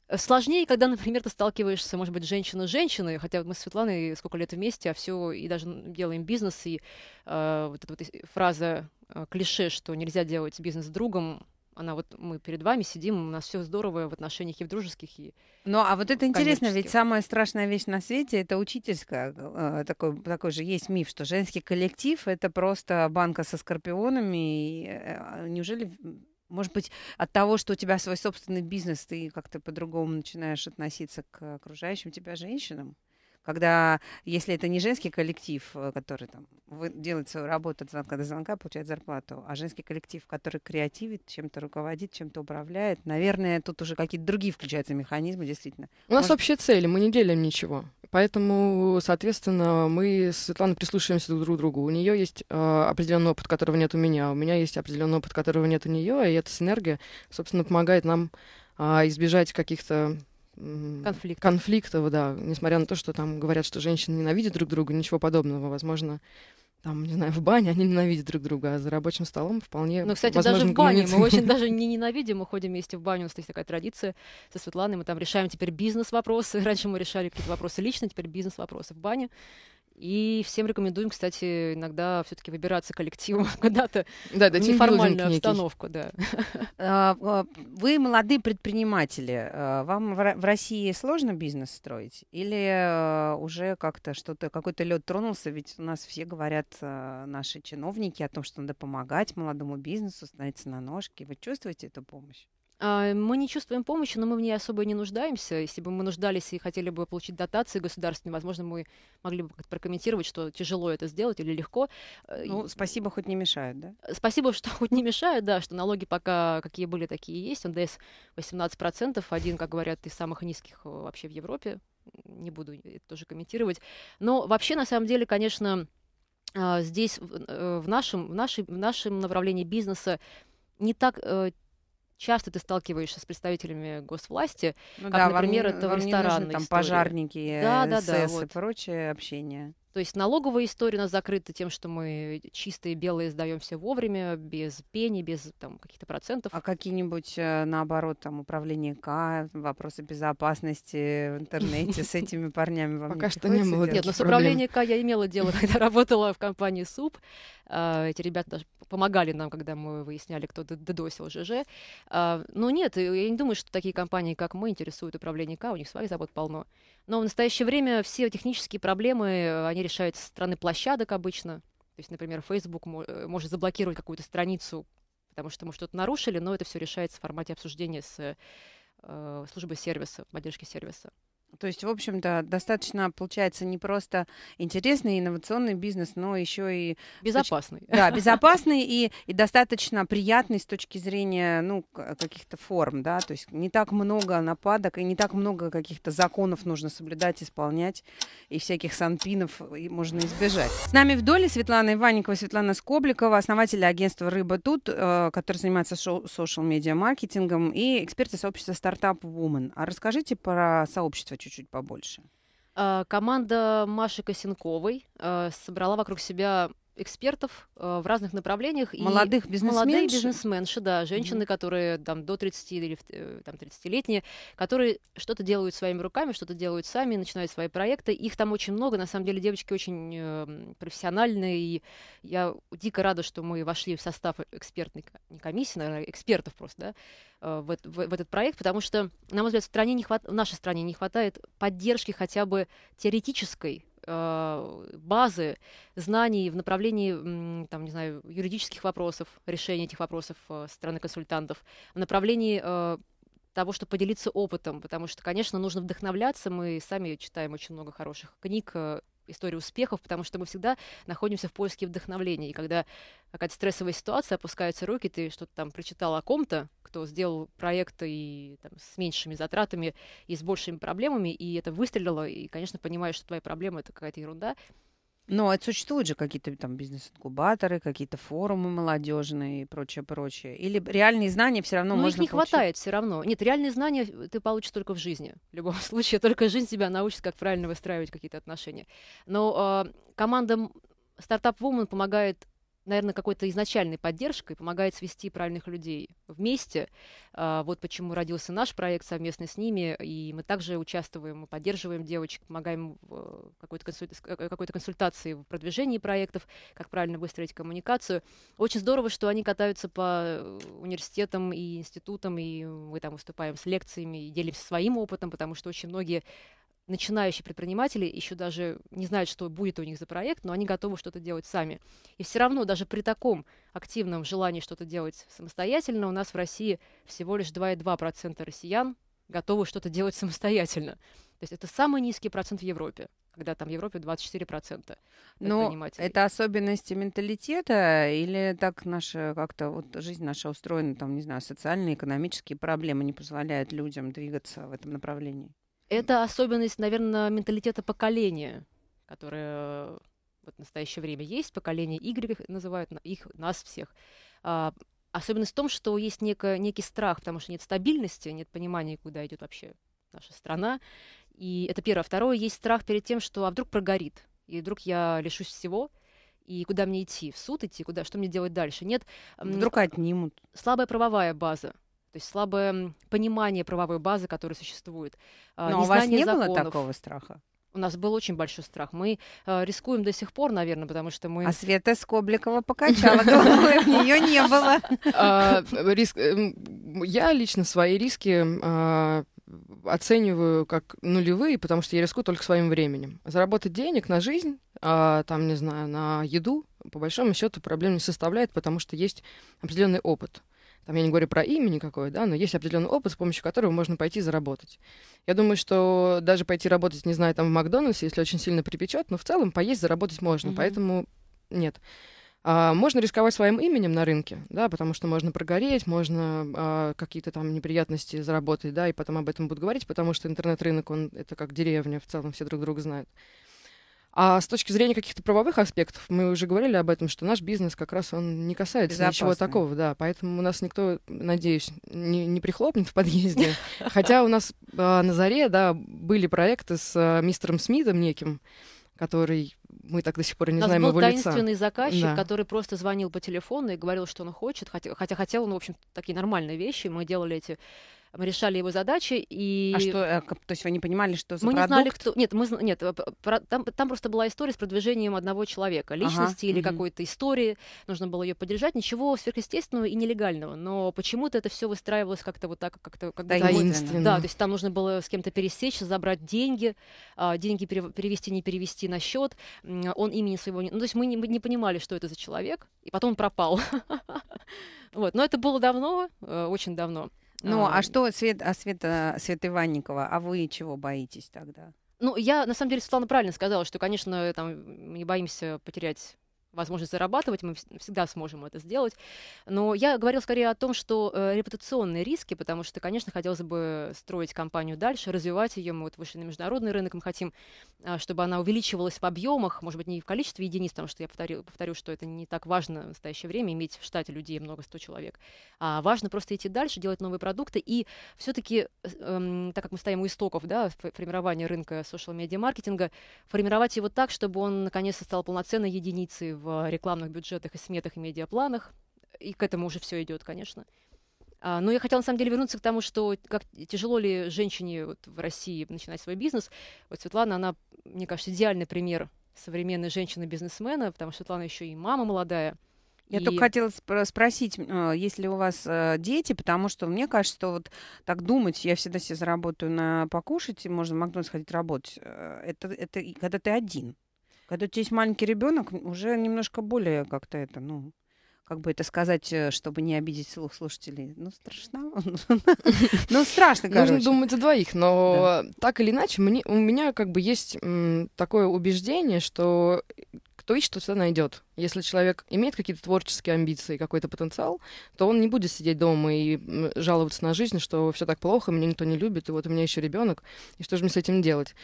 Э, сложнее, когда, например, ты сталкиваешься, может быть, женщина с женщиной, хотя мы с Светланой сколько лет вместе, а все и даже делаем бизнес, и э, вот эта вот фраза э, клише, что нельзя делать бизнес с другом, она вот мы перед вами сидим, у нас все здорово в отношениях и в дружеских, и Ну, а вот это интересно, ведь самая страшная вещь на свете это учительская. Э, такой, такой же есть миф, что женский коллектив это просто банка со скорпионами. И, э, а, неужели может быть, от того, что у тебя свой собственный бизнес, ты как-то по-другому начинаешь относиться к окружающим тебя женщинам? когда, если это не женский коллектив, э, который там делает свою работу от звонка до звонка, получает зарплату, а женский коллектив, который креативит, чем-то руководит, чем-то управляет, наверное, тут уже какие-то другие включаются механизмы, действительно. У нас Может... общие цели, мы не делим ничего. Поэтому, соответственно, мы с Светланой прислушиваемся друг к другу. У нее есть э, определенный опыт, которого нет у меня. У меня есть определенный опыт, которого нет у нее. И эта синергия, собственно, помогает нам э, избежать каких-то конфликтов. конфликтов, да, несмотря на то, что там говорят, что женщины ненавидят друг друга, ничего подобного, возможно, там, не знаю, в бане они ненавидят друг друга, а за рабочим столом вполне Ну, кстати, возможно, даже в бане мы очень даже не ненавидим, мы ходим вместе в баню, у нас есть такая традиция со Светланой, мы там решаем теперь бизнес-вопросы, раньше мы решали какие-то вопросы лично, теперь бизнес-вопросы в бане, и всем рекомендуем, кстати, иногда все-таки выбираться коллективом куда-то да, да, в неформальную обстановку. Да. А, а, вы молодые предприниматели. А, вам в России сложно бизнес строить? Или э, уже как-то что-то, какой-то лед тронулся? Ведь у нас все говорят э, наши чиновники о том, что надо помогать молодому бизнесу, становиться на ножки. Вы чувствуете эту помощь? А, мы не чувствуем помощи, но мы в ней особо не нуждаемся. Если бы мы нуждались и хотели бы получить дотации государственные, возможно, мы могли бы прокомментировать, что тяжело это сделать или легко. Э, ну, спасибо, хоть не мешает, да? Э, спасибо, что хоть не мешает, да, что налоги пока какие были, такие есть. НДС 18%, один, как говорят, из самых низких э, вообще в Европе. Не буду это тоже комментировать. Но вообще, на самом деле, конечно, а, здесь в нашем, в нашем в нашем направлении бизнеса не так часто ты сталкиваешься с представителями госвласти, ну, как, да, например, вам, этого вам ресторана. там пожарники, да, да, да, СС вот. и прочее общение. То есть налоговая история у нас закрыта тем, что мы чистые белые сдаемся вовремя, без пени, без там, каких-то процентов. А какие-нибудь, э, наоборот, там управление К, вопросы безопасности в интернете с этими парнями вам Пока что не было Нет, но ну, с управлением К я имела дело, когда работала в компании СУП. А, эти ребята помогали нам, когда мы выясняли, кто додосил ЖЖ. А, но ну, нет, я не думаю, что такие компании, как мы, интересуют управление К, у них своих забот полно. Но в настоящее время все технические проблемы, э, они решаются со стороны площадок обычно. То есть, например, Facebook э, может заблокировать какую-то страницу, потому что мы что-то нарушили, но это все решается в формате обсуждения с э, службой сервиса, поддержки сервиса. То есть, в общем-то, достаточно получается не просто интересный инновационный бизнес, но еще и безопасный. Точки, да, безопасный и, и достаточно приятный с точки зрения ну, каких-то форм, да. То есть не так много нападок и не так много каких-то законов нужно соблюдать, исполнять, и всяких санпинов можно избежать. С нами в доле Светлана Иванникова, Светлана Скобликова, основатели агентства Рыба тут, э, который занимается социал-медиа маркетингом, и эксперты сообщества стартап Woman. А расскажите про сообщество чуть-чуть побольше? А, команда Маши Косенковой а, собрала вокруг себя экспертов э, в разных направлениях. Молодых бизнесменов. Молодые бизнесменши, да, женщины, mm-hmm. которые там до 30 или э, там 30-летние, которые что-то делают своими руками, что-то делают сами, начинают свои проекты. Их там очень много, на самом деле девочки очень э, профессиональные, и я дико рада, что мы вошли в состав экспертной не комиссии, наверное, а экспертов просто, да, э, в, в, в этот проект, потому что, на мой взгляд, в, стране не хват... в нашей стране не хватает поддержки хотя бы теоретической а, базы знаний в направлении, там, не знаю, юридических вопросов, решения этих вопросов э, стороны консультантов, в направлении а, того, чтобы поделиться опытом, потому что, конечно, нужно вдохновляться. Мы сами читаем очень много хороших книг, истории успехов, потому что мы всегда находимся в поиске вдохновления. И когда какая-то стрессовая ситуация, опускаются руки, ты что-то там прочитал о ком-то, кто сделал проект и там, с меньшими затратами и с большими проблемами, и это выстрелило, и, конечно, понимаешь, что твоя проблема — это какая-то ерунда, но это существуют же какие-то там бизнес-инкубаторы, какие-то форумы молодежные и прочее, прочее. Или реальные знания все равно Но можно их не получить? хватает все равно. Нет, реальные знания ты получишь только в жизни. В любом случае, только жизнь тебя научит, как правильно выстраивать какие-то отношения. Но э, команда Startup Woman помогает наверное, какой-то изначальной поддержкой помогает свести правильных людей вместе. А, вот почему родился наш проект совместно с ними, и мы также участвуем, мы поддерживаем девочек, помогаем в э, какой-то, консуль... Э, какой-то консультации в продвижении проектов, как правильно выстроить коммуникацию. Очень здорово, что они катаются по э, университетам и институтам, и мы там выступаем с лекциями и делимся своим опытом, потому что очень многие начинающие предприниматели еще даже не знают, что будет у них за проект, но они готовы что-то делать сами. И все равно даже при таком активном желании что-то делать самостоятельно у нас в России всего лишь 2,2% россиян готовы что-то делать самостоятельно. То есть это самый низкий процент в Европе, когда там в Европе 24% Но это особенности менталитета или так наша как-то вот жизнь наша устроена, там, не знаю, социальные, экономические проблемы не позволяют людям двигаться в этом направлении? Это особенность, наверное, менталитета поколения, которое вот в настоящее время есть, поколение Y называют их, нас всех. А, особенность в том, что есть некое, некий страх, потому что нет стабильности, нет понимания, куда идет вообще наша страна. И это первое. А второе, есть страх перед тем, что а вдруг прогорит, и вдруг я лишусь всего, и куда мне идти, в суд идти, куда, что мне делать дальше. Нет. Вдруг отнимут. Слабая правовая база то есть слабое понимание правовой базы, которая существует. А, Но у вас не законов. было такого страха? У нас был очень большой страх. Мы э, рискуем до сих пор, наверное, потому что мы... А Света Скобликова покачала головой, в нее не было. А, я лично свои риски оцениваю как нулевые, потому что я рискую только своим временем. Заработать денег на жизнь, там, не знаю, на еду, по большому счету проблем не составляет, потому что есть определенный опыт там я не говорю про имя никакое, да, но есть определенный опыт, с помощью которого можно пойти заработать. Я думаю, что даже пойти работать, не знаю, там в Макдональдсе, если очень сильно припечет, но в целом поесть заработать можно, mm-hmm. поэтому нет. А, можно рисковать своим именем на рынке, да, потому что можно прогореть, можно а, какие-то там неприятности заработать, да, и потом об этом будут говорить, потому что интернет-рынок, он это как деревня, в целом все друг друга знают. А с точки зрения каких-то правовых аспектов, мы уже говорили об этом, что наш бизнес как раз он не касается Безопасно. ничего такого, да. Поэтому у нас никто, надеюсь, не, не прихлопнет в подъезде. Хотя у нас а, на заре, да, были проекты с а, мистером Смитом неким, который мы так до сих пор не знаем его лица. У нас был таинственный лица. заказчик, да. который просто звонил по телефону и говорил, что он хочет, хотя, хотя хотел он, в общем, такие нормальные вещи. Мы делали эти мы решали его задачи. А и... А что, э, то есть вы не понимали, что за Мы продукт? не знали, кто... Нет, мы... Нет э, про... там, там просто была история с продвижением одного человека, личности ага, или угу. какой-то истории. Нужно было ее поддержать. Ничего сверхъестественного и нелегального. Но почему-то это все выстраивалось как-то вот так, как-то... Как Таинственно. Да, то есть там нужно было с кем-то пересечь, забрать деньги, а, деньги перевести, не перевести на счет. Он имени своего... Ну, то есть мы не, мы не понимали, что это за человек. И потом он пропал. Вот. Но это было давно, э, очень давно. Ну, а, а что, Свет, а Света, э, Света Иванникова, а вы чего боитесь тогда? Ну, я, на самом деле, Светлана правильно сказала, что, конечно, там, мы не боимся потерять возможность зарабатывать, мы всегда сможем это сделать. Но я говорил скорее о том, что э, репутационные риски, потому что, конечно, хотелось бы строить компанию дальше, развивать ее. Мы вот вышли на международный рынок, мы хотим, э, чтобы она увеличивалась в объемах, может быть, не в количестве единиц, потому что я повторю, повторю, что это не так важно в настоящее время иметь в штате людей много 100 человек. А важно просто идти дальше, делать новые продукты. И все-таки, э, эм, так как мы стоим у истоков да, формирования рынка социал-медиа-маркетинга, формировать его так, чтобы он наконец стал полноценной единицей в в рекламных бюджетах и сметах и медиапланах. И к этому уже все идет, конечно. А, но я хотела, на самом деле, вернуться к тому, что как тяжело ли женщине вот, в России начинать свой бизнес. Вот Светлана, она, мне кажется, идеальный пример современной женщины-бизнесмена, потому что Светлана еще и мама молодая, я и... только хотела спросить, а, есть ли у вас э, дети, потому что мне кажется, что вот так думать, я всегда себе заработаю на покушать, и можно в Макдональдс ходить работать, э, это, это когда ты один. Когда у тебя есть маленький ребенок, уже немножко более как-то это, ну, как бы это сказать, э, чтобы не обидеть слух слушателей. Ну, страшно. Ну, страшно, короче. Нужно думать о двоих, но так или иначе, у меня как бы есть такое убеждение, что э, кто ищет, тот всегда найдет. Если человек имеет какие-то творческие амбиции, какой-то потенциал, то он не будет сидеть дома и жаловаться на жизнь, что все так плохо, меня никто не любит, и вот у меня еще ребенок, и что же мне с этим делать?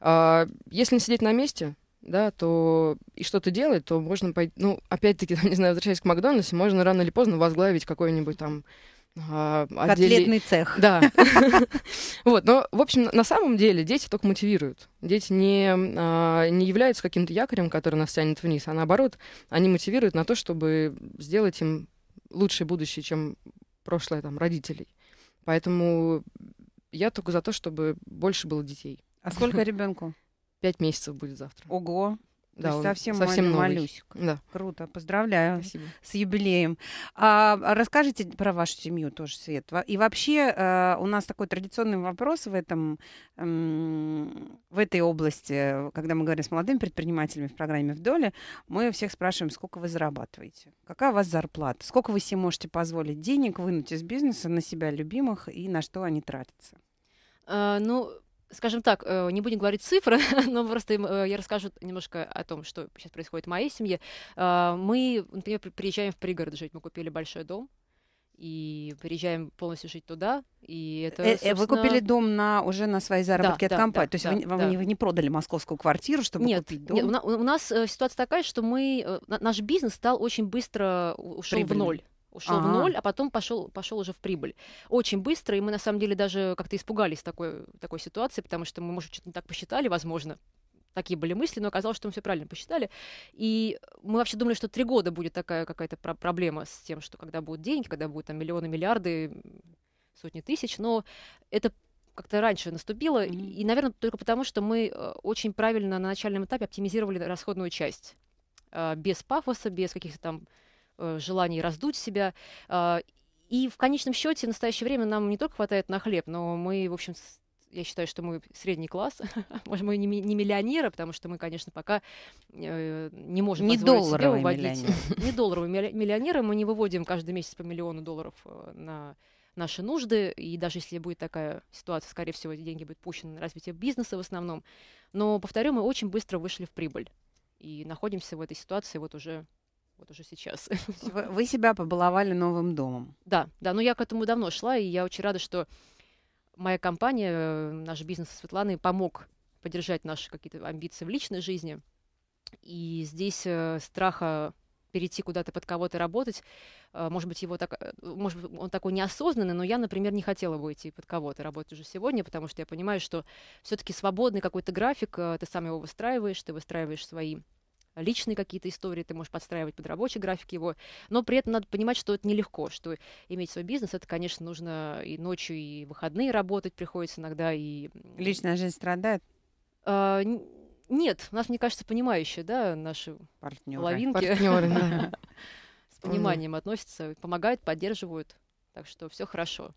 А, если не сидеть на месте, да, то и что-то делать, то можно пойти, ну, опять-таки, не знаю, возвращаясь к Макдональдсу, можно рано или поздно возглавить какой-нибудь там а, отделе... цех. Да. вот, но, в общем, на самом деле дети только мотивируют. Дети не, а, не являются каким-то якорем, который нас тянет вниз, а наоборот, они мотивируют на то, чтобы сделать им лучшее будущее, чем прошлое там родителей. Поэтому я только за то, чтобы больше было детей. А сколько ребенку? пять месяцев будет завтра. Ого! Да, То есть совсем, совсем малю, малюсик. Да. Круто, поздравляю Спасибо. с юбилеем. А, а расскажите про вашу семью тоже, Свет. И вообще а, у нас такой традиционный вопрос в, этом, эм, в этой области, когда мы говорим с молодыми предпринимателями в программе «Вдоле», мы всех спрашиваем, сколько вы зарабатываете, какая у вас зарплата, сколько вы себе можете позволить денег вынуть из бизнеса на себя любимых и на что они тратятся. А, ну, скажем так, э, не будем говорить цифры, но просто э, я расскажу немножко о том, что сейчас происходит в моей семье. А, мы, например, приезжаем в пригород жить. Мы купили большой дом, и переезжаем полностью жить туда. И это, э, собственно... Вы купили дом на, уже на свои заработки да, от да, компании. Да, То есть да, вы, да. Вы, вы не продали московскую квартиру, чтобы нет, купить дом? Нет, у, нас ситуация такая, что мы, наш бизнес стал очень быстро ушел в ноль ушел А-а-а. в ноль, а потом пошел, пошел уже в прибыль. Очень быстро, и мы на самом деле даже как-то испугались такой, такой ситуации, потому что мы, может, что-то не так посчитали, возможно, такие были мысли, но оказалось, что мы все правильно посчитали. И мы вообще думали, что три года будет такая какая-то про- проблема с тем, что когда будут деньги, когда будут там миллионы, миллиарды, сотни тысяч, но это как-то раньше наступило, mm-hmm. и, наверное, только потому, что мы э, очень правильно на начальном этапе оптимизировали расходную часть э, без пафоса, без каких-то там Э, желаний раздуть себя. А, и в конечном счете в настоящее время нам не только хватает на хлеб, но мы, в общем, я считаю, что мы средний класс, может, мы не, не миллионеры, потому что мы, конечно, пока э, не можем не позволить себе уводить. Не долларовые миллионеры, мы не выводим каждый месяц по миллиону долларов э, на наши нужды, и даже если будет такая ситуация, скорее всего, деньги будут пущены на развитие бизнеса в основном. Но, повторю, мы очень быстро вышли в прибыль и находимся в этой ситуации вот уже вот уже сейчас. Вы, вы себя побаловали новым домом. Да, да, но я к этому давно шла, и я очень рада, что моя компания, наш бизнес со Светланой помог поддержать наши какие-то амбиции в личной жизни. И здесь э, страха перейти куда-то под кого-то работать, э, может быть, его так, э, может быть, он такой неосознанный, но я, например, не хотела бы идти под кого-то работать уже сегодня, потому что я понимаю, что все-таки свободный какой-то график, э, ты сам его выстраиваешь, ты выстраиваешь свои личные какие-то истории, ты можешь подстраивать под рабочий график его, но при этом надо понимать, что это нелегко, что иметь свой бизнес, это, конечно, нужно и ночью, и выходные работать приходится иногда, и... Личная жизнь страдает? А, нет, у нас, мне кажется, понимающие, да, наши партнеры. половинки. Партнеры, да. С пониманием относятся, помогают, поддерживают, так что все хорошо.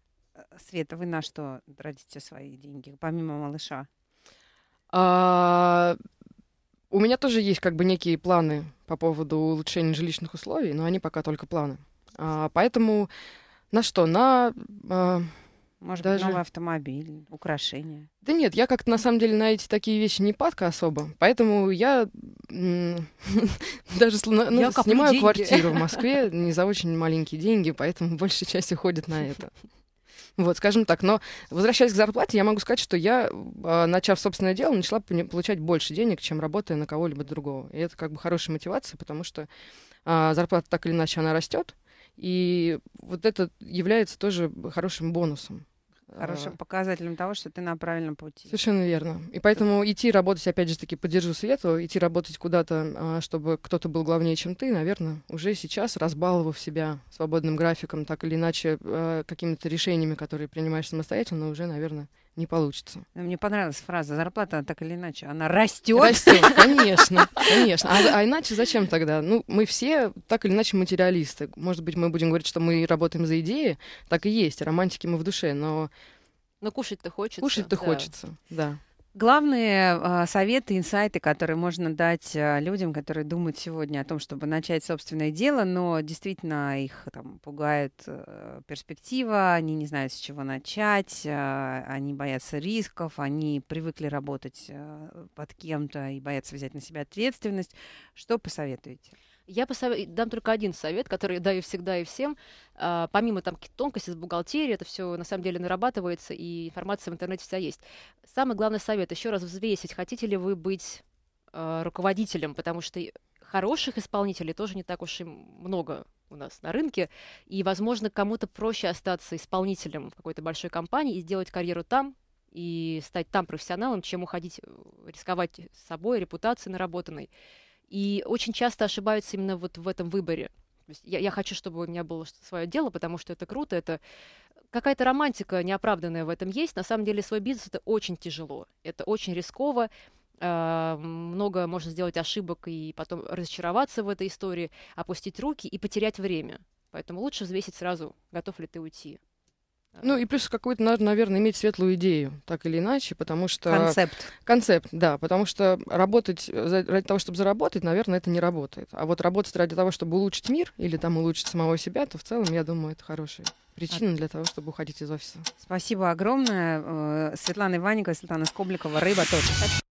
Света, вы на что тратите свои деньги, помимо малыша? А, у меня тоже есть как бы некие планы по поводу улучшения жилищных условий, но они пока только планы. А, поэтому на что? На... А, может даже... быть, новый автомобиль, украшения? Да нет, я как-то на самом деле на эти такие вещи не падка особо, поэтому я даже ну, снимаю квартиру в Москве не за очень маленькие деньги, поэтому большая часть уходит на это. Вот, скажем так. Но возвращаясь к зарплате, я могу сказать, что я, а, начав собственное дело, начала получать больше денег, чем работая на кого-либо другого. И это как бы хорошая мотивация, потому что а, зарплата так или иначе она растет. И вот это является тоже хорошим бонусом. Хорошим э. показателем того, что ты на правильном пути. Совершенно верно. И поэтому идти работать, опять же таки, поддержу свету, идти работать куда-то, а, чтобы кто-то был главнее, чем ты, наверное, уже сейчас, разбаловав себя свободным графиком, так или иначе, э, какими-то решениями, которые принимаешь самостоятельно, уже, наверное, не получится. Ну, мне понравилась фраза зарплата, она так или иначе, она растет. Растет, конечно, конечно. А, а иначе зачем тогда? Ну, мы все так или иначе материалисты. Может быть, мы будем говорить, что мы работаем за идеи, так и есть, романтики мы в душе, но но кушать-то хочется. Кушать-то да. хочется, да. Главные а, советы, инсайты, которые можно дать а, людям, которые думают сегодня о том, чтобы начать собственное дело, но действительно их там пугает а, перспектива, они не знают, с чего начать, а, они боятся рисков, они привыкли работать э, под кем-то и боятся взять на себя ответственность. Что посоветуете? Я посов... дам только один совет, который я даю всегда и всем. А, помимо там тонкости с бухгалтерией, это все на самом деле нарабатывается, и информация в интернете вся есть. Самый главный совет, еще раз взвесить, хотите ли вы быть а, руководителем, потому что хороших исполнителей тоже не так уж и много у нас на рынке, и, возможно, кому-то проще остаться исполнителем в какой-то большой компании и сделать карьеру там, и стать там профессионалом, чем уходить, э, рисковать собой, репутацией наработанной. И очень часто ошибаются именно вот в этом выборе. я, я хочу, чтобы у меня было свое дело, потому что это круто, это какая-то романтика неоправданная в этом есть. На самом деле свой бизнес это очень тяжело, это очень рисково, а, много можно сделать ошибок и потом разочароваться в этой истории, опустить руки и потерять время. Поэтому лучше взвесить сразу, готов ли ты уйти. Ну и плюс какую то надо, наверное, иметь светлую идею, так или иначе, потому что... Концепт. Концепт, да, потому что работать э, ради того, чтобы заработать, наверное, это не работает. А вот работать ради того, чтобы улучшить мир или там улучшить самого себя, то в целом, я думаю, это хорошая причина для того, чтобы уходить из офиса. Спасибо огромное. Э, Светлана Иванникова, Светлана Скобликова, Рыба тоже.